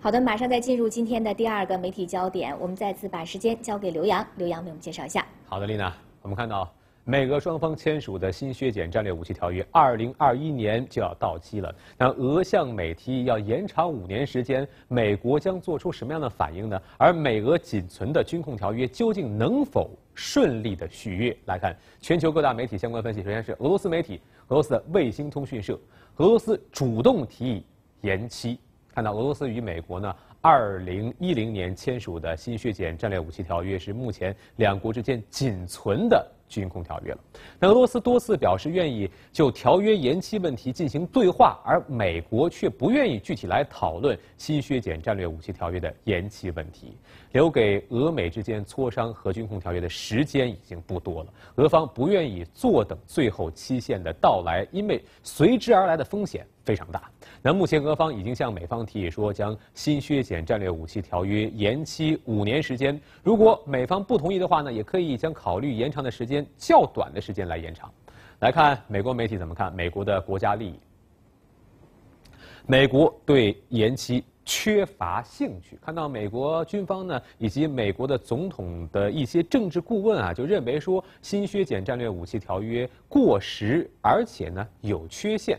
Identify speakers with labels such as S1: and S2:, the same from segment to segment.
S1: 好的，马上再进入今天的第二个媒体焦点，我们再次把时间交给刘洋。刘洋，为我们介绍一下。好的，丽娜，我们看到，美俄双方签署的新削减战略武器条约，二零二一年就要到期了。那俄向美提议要延长五年时间，美国将做出什么样的反应呢？而美俄仅存的军控条约究竟能否顺利的续约？来看全球各大媒体相关分析。首先是俄罗斯媒体，俄罗斯的卫星通讯社，俄罗斯主动提议延期。看到俄罗斯与美国呢，二零一零年签署的新削减战略武器条约是目前两国之间仅存的军控条约了。那俄罗斯多次表示愿意就条约延期问题进行对话，而美国却不愿意具体来讨论新削减战略武器条约的延期问题，留给俄美之间磋商核军控条约的时间已经不多了。俄方不愿意坐等最后期限的到来，因为随之而来的风险。非常大。那目前俄方已经向美方提议说，将新削减战略武器条约延期五年时间。如果美方不同意的话呢，也可以将考虑延长的时间较短的时间来延长。来看美国媒体怎么看美国的国家利益。美国对延期缺乏兴趣。看到美国军方呢，以及美国的总统的一些政治顾问啊，就认为说新削减战略武器条约过时，而且呢有缺陷。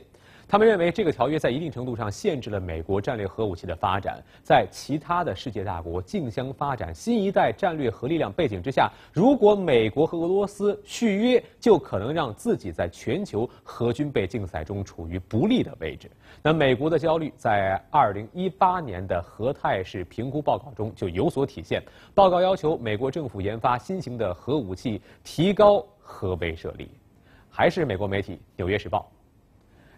S1: 他们认为，这个条约在一定程度上限制了美国战略核武器的发展。在其他的世界大国竞相发展新一代战略核力量背景之下，如果美国和俄罗斯续约，就可能让自己在全球核军备竞赛中处于不利的位置。那美国的焦虑在二零一八年的核态势评估报告中就有所体现。报告要求美国政府研发新型的核武器，提高核威慑力。还是美国媒体《纽约时报》。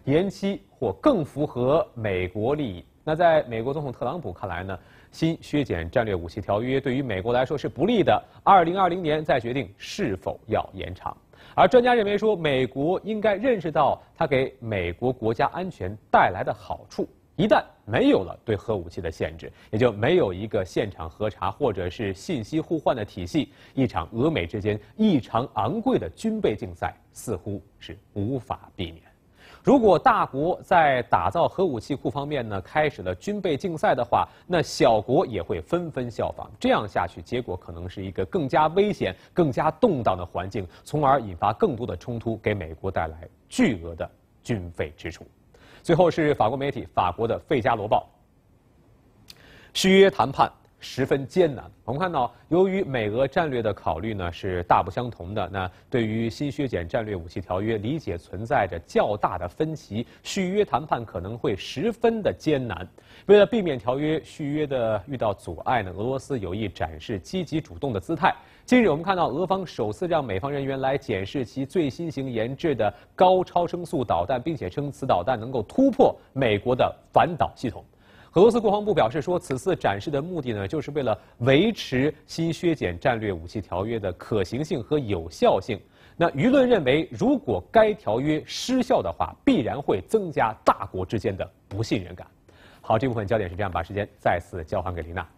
S1: 延期或更符合美国利益。那在美国总统特朗普看来呢？新削减战略武器条约对于美国来说是不利的。二零二零年再决定是否要延长。而专家认为说，美国应该认识到它给美国国家安全带来的好处。一旦没有了对核武器的限制，也就没有一个现场核查或者是信息互换的体系。一场俄美之间异常昂贵的军备竞赛似乎是无法避免。如果大国在打造核武器库方面呢开始了军备竞赛的话，那小国也会纷纷效仿。这样下去，结果可能是一个更加危险、更加动荡的环境，从而引发更多的冲突，给美国带来巨额的军费支出。最后是法国媒体《法国的费加罗报》续约谈判。十分艰难。我们看到，由于美俄战略的考虑呢是大不相同的，那对于新削减战略武器条约理解存在着较大的分歧，续约谈判可能会十分的艰难。为了避免条约续约的遇到阻碍呢，俄罗斯有意展示积极主动的姿态。近日，我们看到俄方首次让美方人员来检视其最新型研制的高超声速导弹，并且称此导弹能够突破美国的反导系统。俄罗斯国防部表示说，此次展示的目的呢，就是为了维持新削减战略武器条约的可行性和有效性。那舆论认为，如果该条约失效的话，必然会增加大国之间的不信任感。好，这部分焦点是这样，把时间再次交还给林娜。